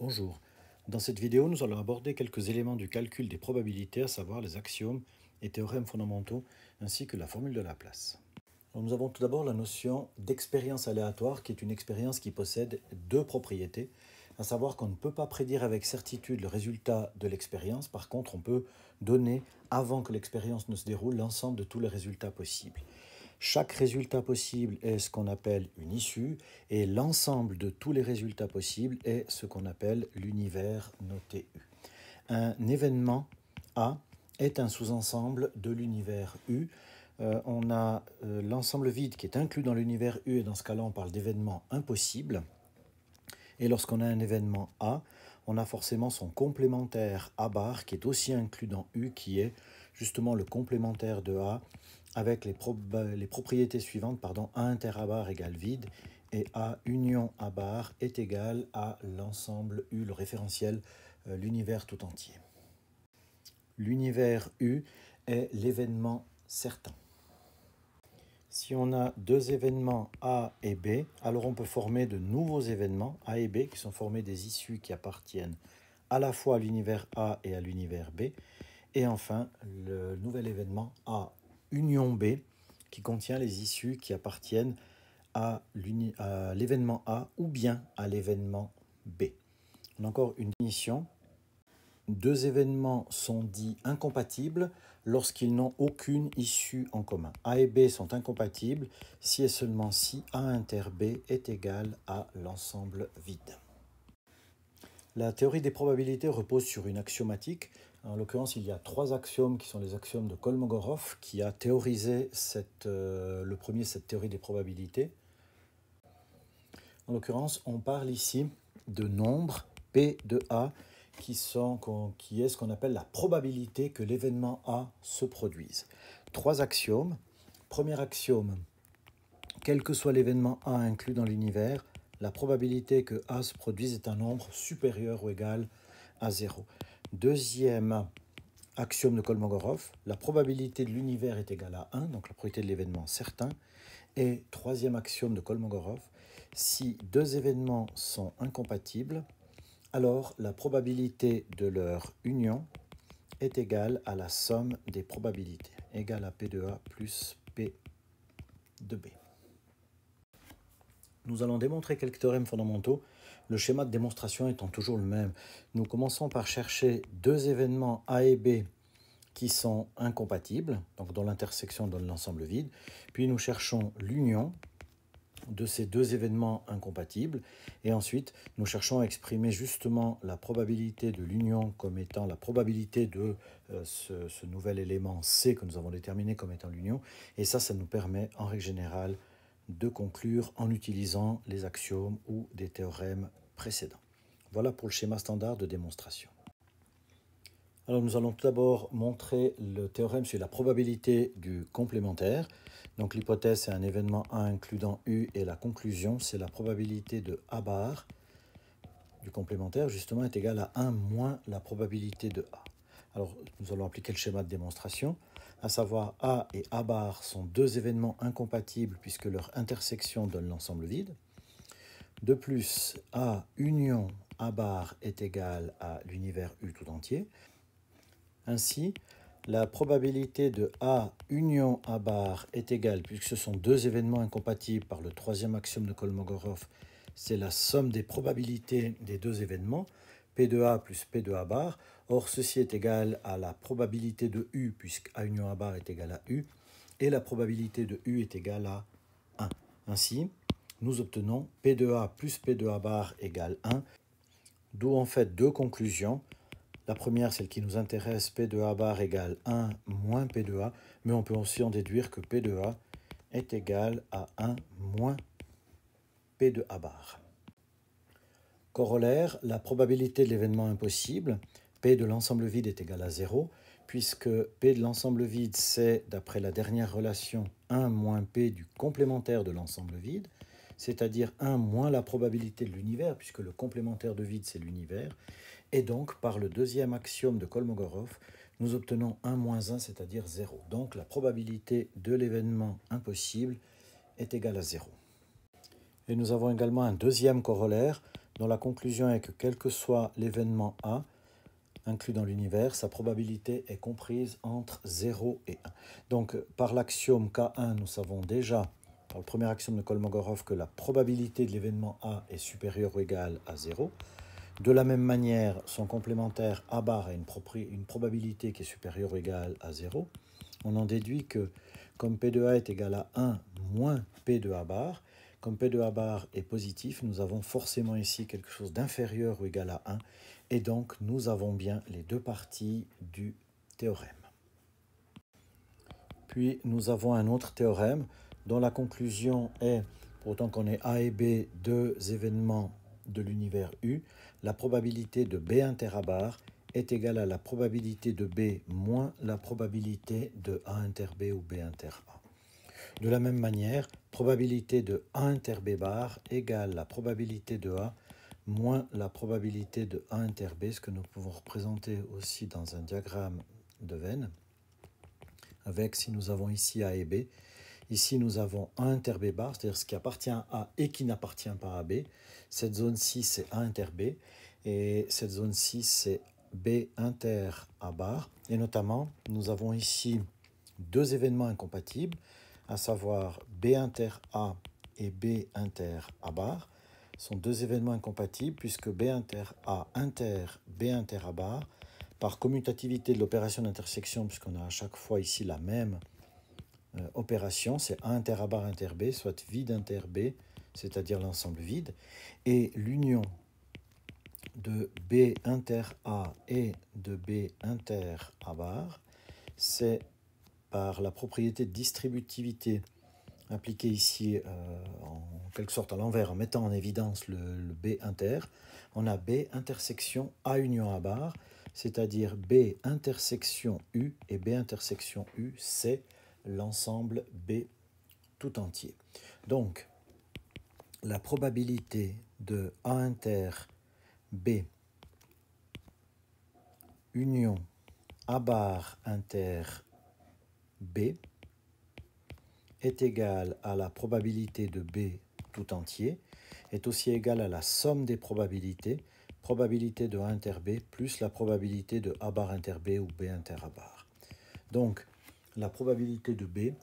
Bonjour. Dans cette vidéo, nous allons aborder quelques éléments du calcul des probabilités, à savoir les axiomes et théorèmes fondamentaux, ainsi que la formule de Laplace. place. nous avons tout d'abord la notion d'expérience aléatoire, qui est une expérience qui possède deux propriétés, à savoir qu'on ne peut pas prédire avec certitude le résultat de l'expérience, par contre on peut donner, avant que l'expérience ne se déroule, l'ensemble de tous les résultats possibles. Chaque résultat possible est ce qu'on appelle une issue et l'ensemble de tous les résultats possibles est ce qu'on appelle l'univers noté U. Un événement A est un sous-ensemble de l'univers U. Euh, on a euh, l'ensemble vide qui est inclus dans l'univers U et dans ce cas-là on parle d'événement impossible. Et lorsqu'on a un événement A, on a forcément son complémentaire A bar qui est aussi inclus dans U qui est justement le complémentaire de A avec les, bah, propriétés suivantes, pardon, A inter A bar égale vide et A union à bar est égal à l'ensemble U, le référentiel, euh, l'univers tout entier. L'univers U est l'événement certain. Si on a deux événements A et B, alors on peut former de nouveaux événements A et B qui sont formés des issues qui appartiennent à la fois à l'univers A et à l'univers B, et enfin, le nouvel événement A, Union B, qui contient les issues qui appartiennent à l'événement A ou bien à l'événement B. encore une définition. Deux événements sont dits incompatibles lorsqu'ils n'ont aucune issue en commun. A et B sont incompatibles si et seulement si A inter B est égal à l'ensemble vide. La théorie des probabilités repose sur une axiomatique. En l'occurrence, il y a trois axiomes qui sont les axiomes de Kolmogorov, qui a théorisé cette, euh, le premier, cette théorie des probabilités. En l'occurrence, on parle ici de nombre P de A, qui, qui est ce qu'on appelle la probabilité que l'événement A se produise. Trois axiomes. Premier axiome, quel que soit l'événement A inclus dans l'univers, la probabilité que A se produise est un nombre supérieur ou égal à 0. Deuxième axiome de Kolmogorov, la probabilité de l'univers est égale à 1, donc la probabilité de l'événement certain. Et troisième axiome de Kolmogorov, si deux événements sont incompatibles, alors la probabilité de leur union est égale à la somme des probabilités, égale à P de A plus P de B. Nous allons démontrer quelques théorèmes fondamentaux, le schéma de démonstration étant toujours le même. Nous commençons par chercher deux événements A et B qui sont incompatibles, donc dont l'intersection donne l'ensemble vide, puis nous cherchons l'union de ces deux événements incompatibles, et ensuite nous cherchons à exprimer justement la probabilité de l'union comme étant la probabilité de euh, ce, ce nouvel élément C que nous avons déterminé comme étant l'union, et ça, ça nous permet en règle générale de conclure en utilisant les axiomes ou des théorèmes précédents. Voilà pour le schéma standard de démonstration. Alors nous allons tout d'abord montrer le théorème sur la probabilité du complémentaire. Donc l'hypothèse c'est un événement A incluant U et la conclusion c'est la probabilité de A bar du complémentaire justement est égale à 1 moins la probabilité de A. Alors, nous allons appliquer le schéma de démonstration, à savoir A et A bar sont deux événements incompatibles puisque leur intersection donne l'ensemble vide. De plus, A union A bar est égal à l'univers U tout entier. Ainsi, la probabilité de A union A bar est égale, puisque ce sont deux événements incompatibles par le troisième axiome de Kolmogorov, c'est la somme des probabilités des deux événements. P2A plus P2A bar. Or, ceci est égal à la probabilité de U, puisque A union A bar est égal à U, et la probabilité de U est égale à 1. Ainsi, nous obtenons P2A plus P2A bar égale 1, d'où en fait deux conclusions. La première, celle qui nous intéresse, P2A bar égale 1 moins P2A, mais on peut aussi en déduire que P2A est égal à 1 moins P2A bar. Corollaire, la probabilité de l'événement impossible, P de l'ensemble vide est égale à 0, puisque P de l'ensemble vide, c'est, d'après la dernière relation, 1 moins P du complémentaire de l'ensemble vide, c'est-à-dire 1 moins la probabilité de l'univers, puisque le complémentaire de vide, c'est l'univers. Et donc, par le deuxième axiome de Kolmogorov, nous obtenons 1 moins 1, c'est-à-dire 0. Donc, la probabilité de l'événement impossible est égale à 0. Et nous avons également un deuxième corollaire, dont la conclusion est que quel que soit l'événement A inclus dans l'univers, sa probabilité est comprise entre 0 et 1. Donc par l'axiome K1, nous savons déjà, par le premier axiome de Kolmogorov, que la probabilité de l'événement A est supérieure ou égale à 0. De la même manière, son complémentaire A bar a une, probabilité qui est supérieure ou égale à 0. On en déduit que comme P de A est égal à 1 moins P de A bar, comme P de A bar est positif, nous avons forcément ici quelque chose d'inférieur ou égal à 1, et donc nous avons bien les deux parties du théorème. Puis nous avons un autre théorème dont la conclusion est, pour autant qu'on ait A et B, deux événements de l'univers U, la probabilité de B inter barre est égale à la probabilité de B moins la probabilité de A inter B ou B inter A. De la même manière, probabilité de A inter B bar égale la probabilité de A moins la probabilité de A inter B, ce que nous pouvons représenter aussi dans un diagramme de Venn, avec si nous avons ici A et B, Ici, nous avons A inter B bar, c'est-à-dire ce qui appartient à A et qui n'appartient pas à B. Cette zone-ci, c'est A inter B. Et cette zone-ci, c'est B inter A bar. Et notamment, nous avons ici deux événements incompatibles à savoir B inter A et B inter A bar, sont deux événements incompatibles puisque B inter A inter B inter A bar, par commutativité de l'opération d'intersection, puisqu'on a à chaque fois ici la même euh, opération, c'est A inter A bar inter B, soit vide inter B, c'est-à-dire l'ensemble vide, et l'union de B inter A et de B inter A bar, c'est par la propriété de distributivité appliquée ici euh, en quelque sorte à l'envers, en mettant en évidence le, B inter, on a B intersection A union A bar, c'est-à-dire B intersection U et B intersection U, c'est l'ensemble B tout entier. Donc, la probabilité de A inter B union A bar inter B est égal à la probabilité de B tout entier, est aussi égal à la somme des probabilités, probabilité de A inter B plus la probabilité de A bar inter B ou B inter A bar. Donc, la probabilité de B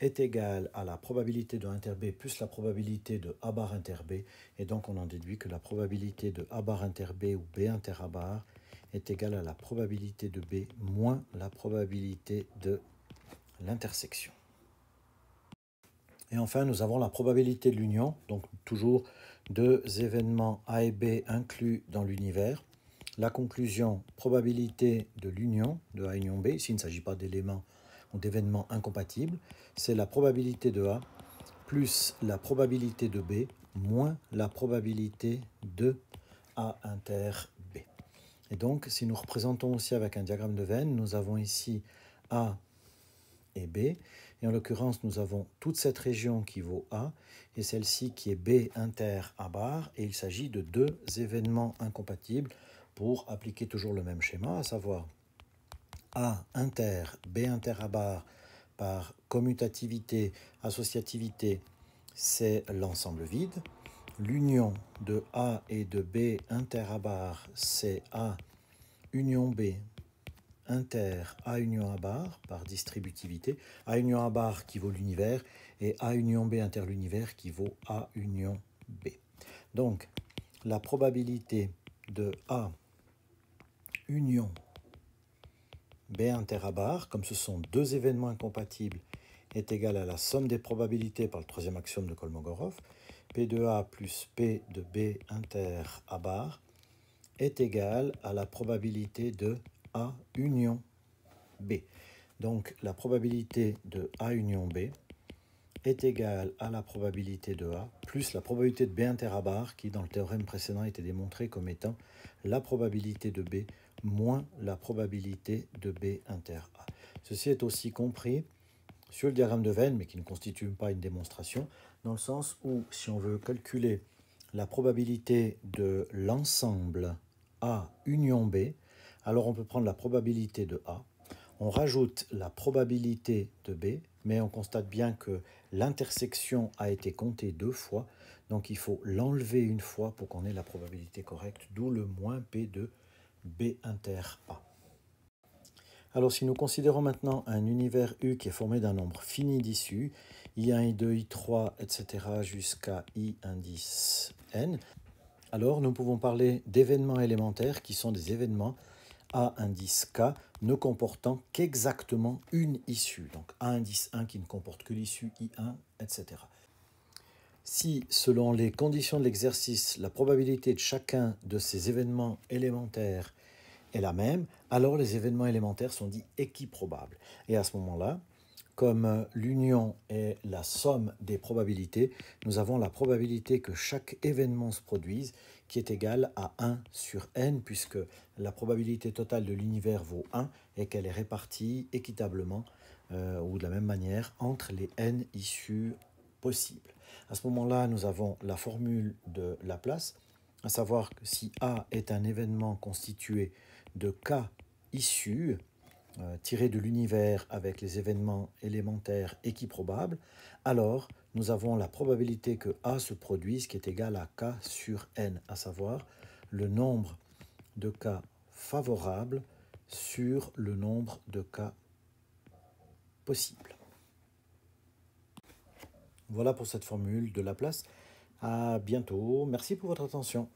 est égale à la probabilité de A inter B plus la probabilité de A bar inter B, et donc on en déduit que la probabilité de A bar inter B ou B inter A bar est égale à la probabilité de B moins la probabilité de l'intersection. Et enfin, nous avons la probabilité de l'union, donc toujours deux événements A et B inclus dans l'univers. La conclusion, probabilité de l'union de A union B, s'il ne s'agit pas d'éléments ou d'événements incompatibles, c'est la probabilité de A plus la probabilité de B moins la probabilité de A inter B. Et donc, si nous représentons aussi avec un diagramme de Venn, nous avons ici A et B. Et en l'occurrence, nous avons toute cette région qui vaut A et celle-ci qui est B inter à barre. Et il s'agit de deux événements incompatibles pour appliquer toujours le même schéma, à savoir A inter B inter à barre par commutativité, associativité, c'est l'ensemble vide. L'union de A et de B inter à barre, c'est A union B inter A union A bar par distributivité, A union A bar qui vaut l'univers et A union B inter l'univers qui vaut A union B. Donc la probabilité de A union B inter A bar, comme ce sont deux événements incompatibles, est égale à la somme des probabilités par le troisième axiome de Kolmogorov, P de A plus P de B inter A bar est égale à la probabilité de a union B. Donc la probabilité de A union B est égale à la probabilité de A plus la probabilité de B inter barre, qui dans le théorème précédent était démontré comme étant la probabilité de B moins la probabilité de B inter A. Ceci est aussi compris sur le diagramme de Venn, mais qui ne constitue pas une démonstration, dans le sens où si on veut calculer la probabilité de l'ensemble A union B, alors on peut prendre la probabilité de A, on rajoute la probabilité de B, mais on constate bien que l'intersection a été comptée deux fois, donc il faut l'enlever une fois pour qu'on ait la probabilité correcte, d'où le moins P de B inter A. Alors si nous considérons maintenant un univers U qui est formé d'un nombre fini d'issues, I1, I2, I3, etc. jusqu'à I indice N, alors nous pouvons parler d'événements élémentaires qui sont des événements a indice K ne comportant qu'exactement une issue, donc A indice 1 qui ne comporte que l'issue I1, etc. Si, selon les conditions de l'exercice, la probabilité de chacun de ces événements élémentaires est la même, alors les événements élémentaires sont dits équiprobables. Et à ce moment-là, comme euh, l'union est la somme des probabilités, nous avons la probabilité que chaque événement se produise qui est égale à 1 sur n, puisque la probabilité totale de l'univers vaut 1 et qu'elle est répartie équitablement euh, ou de la même manière entre les n issues possibles. À ce moment-là, nous avons la formule de Laplace, à savoir que si A est un événement constitué de k issues, euh, tiré de l'univers avec les événements élémentaires équiprobables, alors nous avons la probabilité que A se produise qui est égale à K sur N, à savoir le nombre de cas favorables sur le nombre de cas possibles. Voilà pour cette formule de Laplace. À bientôt. Merci pour votre attention.